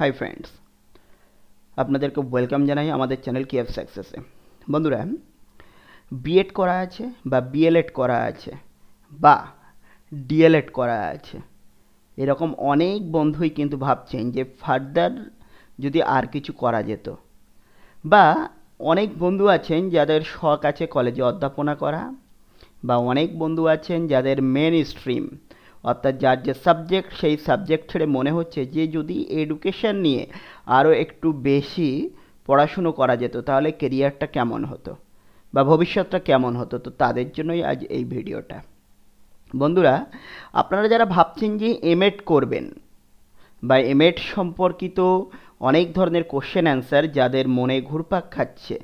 hi friends আপনাদেরকে welcome জানাই আমাদের চ্যানেল কিএফ সাকসেসে বন্ধুরা বিএড করা আছে বা বিএলএড করা আছে বা ডিএলএড করা আছে এরকম অনেক বন্ধুই কিন্তু ভাবছেন যে ফার্দার যদি আর কিছু করা যেত বা অনেক বন্ধু আছেন যাদের শখ আছে কলেজে অধ্যাপনা করা বা অনেক বন্ধু আছেন যাদের মেন স্ট্রিম অর্থাৎ যার যে সাবজেক্ট সেই সাবজেক্ট ছেড়ে মনে হচ্ছে যে যদি এডুকেশান নিয়ে আরও একটু বেশি পড়াশুনো করা যেত তাহলে কেরিয়ারটা কেমন হতো বা ভবিষ্যৎটা কেমন হতো তো তাদের জন্যই আজ এই ভিডিওটা বন্ধুরা আপনারা যারা ভাবছেন যে এমএড করবেন বা এমএড সম্পর্কিত অনেক ধরনের কোশ্চেন অ্যান্সার যাদের মনে ঘুরপাক খাচ্ছে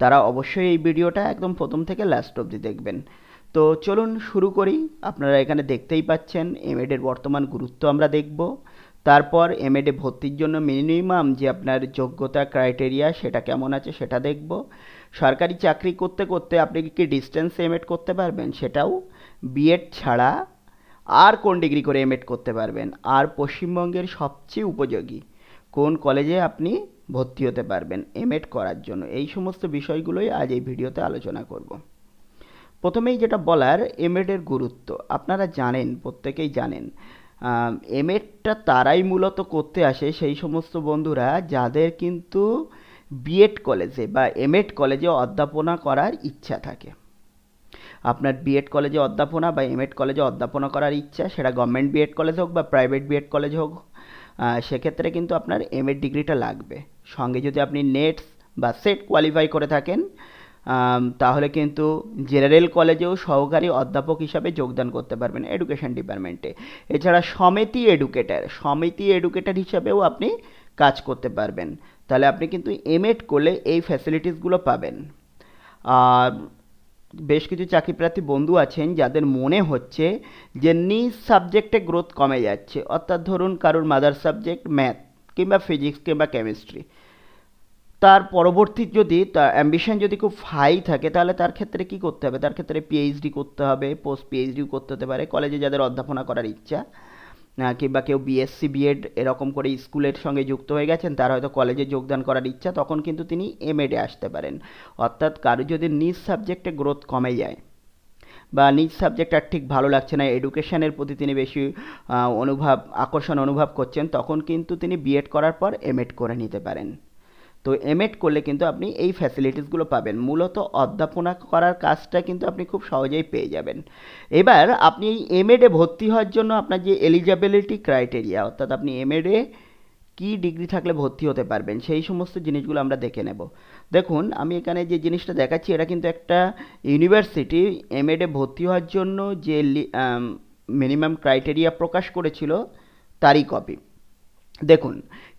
তারা অবশ্যই এই ভিডিওটা একদম প্রথম থেকে লাস্ট অবধি দেখবেন তো চলুন শুরু করি আপনারা এখানে দেখতেই পাচ্ছেন এমএডের বর্তমান গুরুত্ব আমরা দেখব তারপর এমএডে ভর্তির জন্য মিনিমাম যে আপনার যোগ্যতা ক্রাইটেরিয়া সেটা কেমন আছে সেটা দেখব সরকারি চাকরি করতে করতে আপনি কি ডিস্টেন্স এমএড করতে পারবেন সেটাও বিএড ছাড়া আর কোন ডিগ্রি করে এমএড করতে পারবেন আর পশ্চিমবঙ্গের সবচেয়ে উপযোগী কোন কলেজে আপনি ভর্তি হতে পারবেন এমএড করার জন্য এই সমস্ত বিষয়গুলোই আজ এই ভিডিওতে আলোচনা করব প্রথমেই যেটা বলার এমএডের গুরুত্ব আপনারা জানেন প্রত্যেকেই জানেন এমএডটা তারাই মূলত করতে আসে সেই সমস্ত বন্ধুরা যাদের কিন্তু বিএড কলেজে বা এমএড কলেজে অধ্যাপনা করার ইচ্ছা থাকে আপনার বিএড কলেজে অধ্যাপনা বা এমএড কলেজে অধ্যাপনা করার ইচ্ছা সেটা গভর্নমেন্ট বিএড কলেজ হোক বা প্রাইভেট বিএড কলেজ হোক সেক্ষেত্রে কিন্তু আপনার এমএড ডিগ্রিটা লাগবে সঙ্গে যদি আপনি নেটস বা সেট কোয়ালিফাই করে থাকেন তাহলে কিন্তু জেনারেল কলেজেও সহকারী অধ্যাপক হিসাবে যোগদান করতে পারবেন এডুকেশন ডিপার্টমেন্টে এছাড়া সমিতি এডুকেটার সমিতি এডুকেটার হিসাবেও আপনি কাজ করতে পারবেন তাহলে আপনি কিন্তু এমএড করলে এই ফ্যাসিলিটিসগুলো পাবেন আর বেশ কিছু চাকরিপ্রার্থী বন্ধু আছেন যাদের মনে হচ্ছে যে নিজ সাবজেক্টে গ্রোথ কমে যাচ্ছে অর্থাৎ ধরুন কারোর মাদার সাবজেক্ট ম্যাথ কিংবা ফিজিক্স কিংবা কেমিস্ট্রি তার পরবর্তী যদি তার অ্যাম্বিশন যদি খুব হাই থাকে তাহলে তার ক্ষেত্রে কি করতে হবে তার ক্ষেত্রে পিএইচডি করতে হবে পোস্ট পিএইচডিও করতে হতে পারে কলেজে যাদের অধ্যাপনা করার ইচ্ছা কিংবা কেউ বিএসসি বিএড এরকম করে স্কুলের সঙ্গে যুক্ত হয়ে গেছেন তার হয়তো কলেজে যোগদান করার ইচ্ছা তখন কিন্তু তিনি এমএডে আসতে পারেন অর্থাৎ কারো যদি নিজ সাবজেক্টে গ্রোথ কমে যায় বা নিজ সাবজেক্ট আর ঠিক ভালো লাগছে না এডুকেশনের প্রতি তিনি বেশি অনুভব আকর্ষণ অনুভব করছেন তখন কিন্তু তিনি বিএড করার পর এমএড করে নিতে পারেন তো এমএড করলে কিন্তু আপনি এই ফ্যাসিলিটিসগুলো পাবেন মূলত অধ্যাপনা করার কাজটা কিন্তু আপনি খুব সহজেই পেয়ে যাবেন এবার আপনি এই এমএডে ভর্তি হওয়ার জন্য আপনার যে এলিজিবিলিটি ক্রাইটেরিয়া অর্থাৎ আপনি এমএডে কি ডিগ্রি থাকলে ভর্তি হতে পারবেন সেই সমস্ত জিনিসগুলো আমরা দেখে নেব দেখুন আমি এখানে যে জিনিসটা দেখাচ্ছি এটা কিন্তু একটা ইউনিভার্সিটি এমএডে ভর্তি হওয়ার জন্য যে মিনিমাম ক্রাইটেরিয়া প্রকাশ করেছিল তারই কপি দেখুন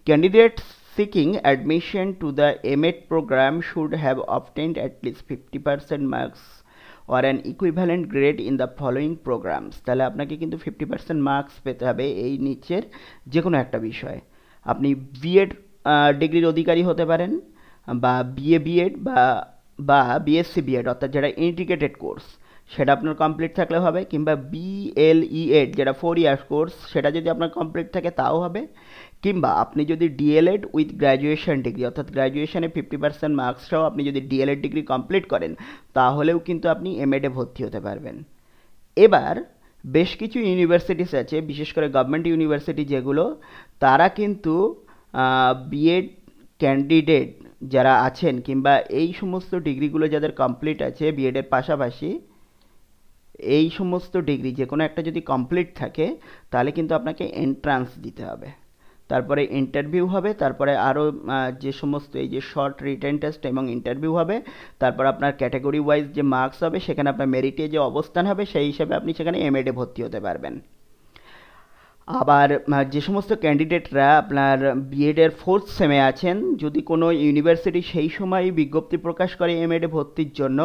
candidates seeking admission to the MAT program should have obtained at least 50% marks or an equivalent grade in the following programs তাহলে আপনাকে কিন্তু 50% মার্কস পেতে হবে এই নিচের যে কোনো একটা বিষয়ে আপনি বিএড ডিগ্রির অধিকারী হতে পারেন বা বিএ বিএড বা বা বিএসসি বিএড অর্থাৎ যেটা ইন্টিগ্রেটেড কোর্স সেটা আপনার কমপ্লিট থাকলে হবে কিংবা বিএলইএড e যেটা ফোর ইয়ার্স কোর্স সেটা যদি আপনার কমপ্লিট থাকে তাও হবে কিংবা আপনি যদি ডিএলএড উইথ গ্র্যাজুয়েশন ডিগ্রি অর্থাৎ গ্র্যাজুয়েশনে ফিফটি পার্সেন্ট মার্কসটাও আপনি যদি ডিএলএড ডিগ্রি কমপ্লিট করেন তাহলেও কিন্তু আপনি এমএডে ভর্তি হতে পারবেন এবার বেশ কিছু ইউনিভার্সিটিস আছে বিশেষ করে গভর্নমেন্ট ইউনিভার্সিটি যেগুলো তারা কিন্তু বিএড ক্যান্ডিডেট যারা আছেন কিংবা এই সমস্ত ডিগ্রিগুলো যাদের কমপ্লিট আছে বিএডের পাশাপাশি এই সমস্ত ডিগ্রি যে কোনো একটা যদি কমপ্লিট থাকে তাহলে কিন্তু আপনাকে এন্ট্রান্স দিতে হবে তারপরে ইন্টারভিউ হবে তারপরে আরও যে সমস্ত এই যে শর্ট রিটার্ন টেস্ট এবং ইন্টারভিউ হবে তারপর আপনার ক্যাটাগরি ওয়াইজ যে মার্কস হবে সেখানে আপনার মেরিটে যে অবস্থান হবে সেই হিসাবে আপনি সেখানে এমএডে ভর্তি হতে পারবেন আবার যে সমস্ত ক্যান্ডিডেটরা আপনার বিএডের ফোর্থ সেমে আছেন যদি কোনো ইউনিভার্সিটি সেই সময় বিজ্ঞপ্তি প্রকাশ করে এমএডে ভর্তির জন্য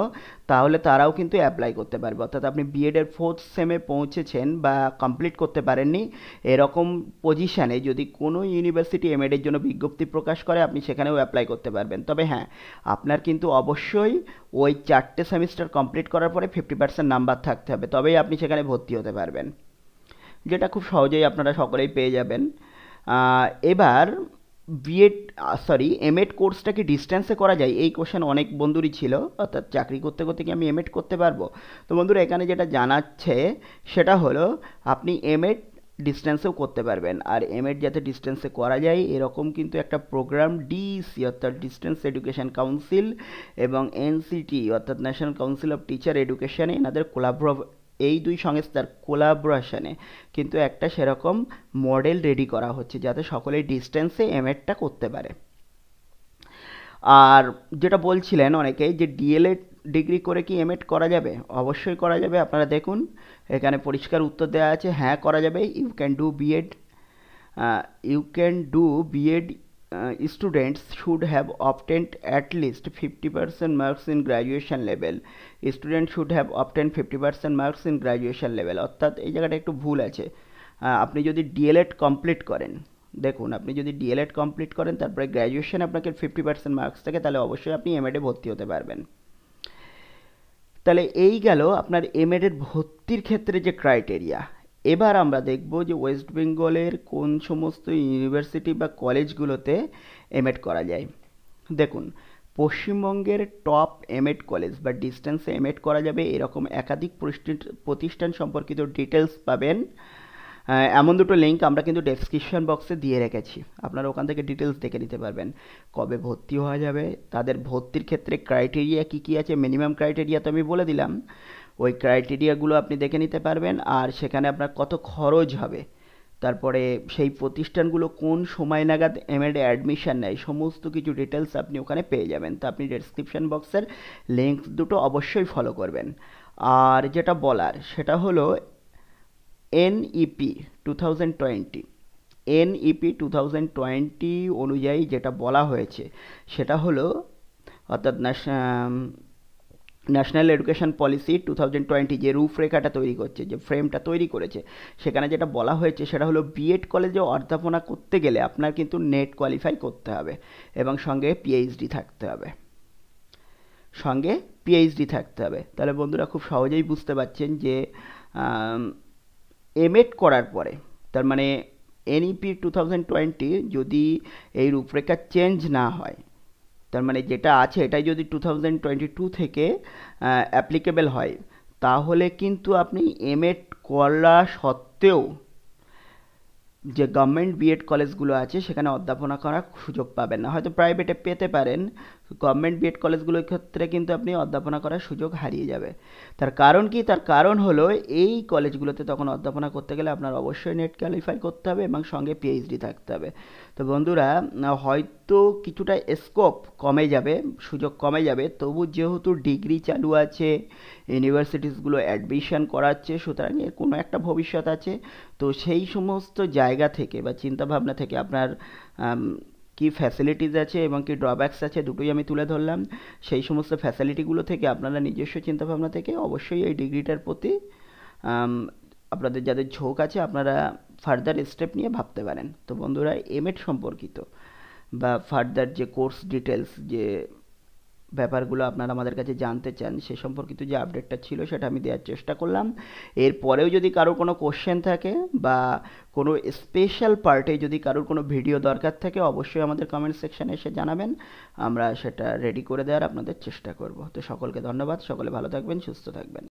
তাহলে তারাও কিন্তু অ্যাপ্লাই করতে পারবে অর্থাৎ আপনি বিএডের ফোর্থ সেমে পৌঁছেছেন বা কমপ্লিট করতে পারেননি এরকম পজিশানে যদি কোনো ইউনিভার্সিটি এমএডের জন্য বিজ্ঞপ্তি প্রকাশ করে আপনি সেখানেও অ্যাপ্লাই করতে পারবেন তবে হ্যাঁ আপনার কিন্তু অবশ্যই ওই চারটে সেমিস্টার কমপ্লিট করার পরে ফিফটি পার্সেন্ট নাম্বার থাকতে হবে তবেই আপনি সেখানে ভর্তি হতে পারবেন যেটা খুব সহজেই আপনারা সকলেই পেয়ে যাবেন এবার বিএড সরি এমএড কোর্সটা কি ডিস্ট্যান্সে করা যায় এই কোশ্চেন অনেক বন্ধুরই ছিল অর্থাৎ চাকরি করতে করতে কি আমি এমএড করতে পারবো তো বন্ধুরা এখানে যেটা জানাচ্ছে সেটা হলো আপনি এমএড ডিস্ট্যান্সেও করতে পারবেন আর এমএড যাতে ডিস্ট্যান্সে করা যায় এরকম কিন্তু একটা প্রোগ্রাম ডিসি e অর্থাৎ ডিস্ট্যান্স এডুকেশন কাউন্সিল এবং এনসিটি অর্থাৎ ন্যাশনাল কাউন্সিল অফ টিচার এডুকেশানে এনাদের কোলাবর এই দুই সংস্থার কোলাবোরেশনে কিন্তু একটা সেরকম মডেল রেডি করা হচ্ছে যাতে সকলে ডিস্টেন্সে এমএডটা করতে পারে আর যেটা বলছিলেন অনেকেই যে ডিএলএড ডিগ্রি করে কি এমএড করা যাবে অবশ্যই করা যাবে আপনারা দেখুন এখানে পরিষ্কার উত্তর দেওয়া আছে হ্যাঁ করা যাবে you can do BEd you can do BEd uh, students should have obtained at least 50% marks in graduation level should should obtain fifty percent marks in graduation level অর্থাৎ এই জায়গাটা একটু ভুল আছে আপনি যদি ডিএলএড কমপ্লিট করেন দেখুন আপনি যদি ডিএলএড কমপ্লিট করেন তারপরে গ্র্যাজুয়েশন আপনাকে ফিফটি পার্সেন্ট মার্কস থাকে তাহলে অবশ্যই আপনি এমএডে ভর্তি হতে পারবেন তাহলে এই গেল আপনার এমএডের ভর্তির ক্ষেত্রে যে ক্রাইটেরিয়া এবার আমরা দেখব যে ওয়েস্ট বেঙ্গলের কোন সমস্ত ইউনিভার্সিটি বা কলেজগুলোতে এমএড করা যায় দেখুন পশ্চিমবঙ্গের টপ এমএড কলেজ বা ডিস্টেন্সে এমএড করা যাবে এরকম একাধিক প্রতিষ্ঠান সম্পর্কিত ডিটেলস পাবেন এমন দুটো লিঙ্ক আমরা কিন্তু ডেসক্রিপশান বক্সে দিয়ে রেখেছি আপনারা ওখান থেকে ডিটেলস দেখে নিতে পারবেন কবে ভর্তি হওয়া যাবে তাদের ভর্তির ক্ষেত্রে ক্রাইটেরিয়া কী কী আছে মিনিমাম ক্রাইটেরিয়া তো আমি বলে দিলাম ওই ক্রাইটেরিয়াগুলো আপনি দেখে নিতে পারবেন আর সেখানে আপনার কত খরচ হবে তারপরে সেই প্রতিষ্ঠানগুলো কোন সময় নাগাদ এম এড অ্যাডমিশান নেয় সমস্ত কিছু ডিটেলস আপনি ওখানে পেয়ে যাবেন তো আপনি ডেসক্রিপশান বক্সের লিঙ্ক দুটো অবশ্যই ফলো করবেন আর যেটা বলার সেটা হলো NEP two thousand twenty NEP two thousand twenty অনুযায়ী যেটা বলা হয়েছে সেটা হলো অর্থাৎ national education policy two thousand twenty যে রূপরেখাটা তৈরি করছে যে ফ্রেমটা তৈরি করেছে সেখানে যেটা বলা হয়েছে সেটা হলো বিএড কলেজে অধ্যাপনা করতে গেলে আপনার কিন্তু নেট কোয়ালিফাই করতে হবে এবং সঙ্গে পিএইচডি থাকতে হবে সঙ্গে পিএইচডি থাকতে হবে তাহলে বন্ধুরা খুব সহজেই বুঝতে পারছেন যে এমএড করার পরে তার মানে এনইপি টু থাউজেন্ড টোয়েন্টি যদি এই রূপরেখা চেঞ্জ না হয় তার মানে যেটা আছে এটাই যদি টু থাউজেন্ড টোয়েন্টি টু থেকে অ্যাপ্লিকেবেল হয় তাহলে কিন্তু আপনি এম এড করা সত্ত্বেও যে গভর্নমেন্ট বিএড কলেজগুলো আছে সেখানে অধ্যাপনা করার সুযোগ পাবেন না হয়তো প্রাইভেটে পেতে পারেন গভর্নমেন্ট বিএড কলেজগুলোর ক্ষেত্রে কিন্তু আপনি অধ্যাপনা করার সুযোগ হারিয়ে যাবে তার কারণ কি তার কারণ হলো এই কলেজগুলোতে তখন অধ্যাপনা করতে গেলে আপনার অবশ্যই নেট কোয়ালিফাই করতে হবে এবং সঙ্গে পিএইচডি থাকতে হবে তো বন্ধুরা হয়তো কিছুটা স্কোপ কমে যাবে সুযোগ কমে যাবে তবু যেহেতু ডিগ্রি চালু আছে ইউনিভার্সিটিসগুলো অ্যাডমিশন করাচ্ছে সুতরাং এর কোনো একটা ভবিষ্যৎ আছে তো সেই সমস্ত জায়গা জায়গা থেকে বা চিন্তাভাবনা থেকে আপনার কি ফ্যাসিলিটিস আছে এবং কি ড্রব্যাকস আছে দুটোই আমি তুলে ধরলাম সেই সমস্ত ফ্যাসিলিটিগুলো থেকে আপনারা নিজস্ব চিন্তাভাবনা থেকে অবশ্যই এই ডিগ্রিটার প্রতি আপনাদের যাদের ঝোঁক আছে আপনারা ফার্দার স্টেপ নিয়ে ভাবতে পারেন তো বন্ধুরা এমএড সম্পর্কিত বা ফার্দার যে কোর্স ডিটেলস যে ব্যাপারগুলো আপনারা আমাদের কাছে জানতে চান সে সম্পর্কিত যে আপডেটটা ছিল সেটা আমি দেওয়ার চেষ্টা করলাম এরপরেও যদি কারোর কোনো কোশ্চেন থাকে বা কোনো স্পেশাল পার্টে যদি কারোর কোনো ভিডিও দরকার থাকে অবশ্যই আমাদের কমেন্ট সেকশানে এসে জানাবেন আমরা সেটা রেডি করে দেওয়ার আপনাদের চেষ্টা করব তো সকলকে ধন্যবাদ সকলে ভালো থাকবেন সুস্থ থাকবেন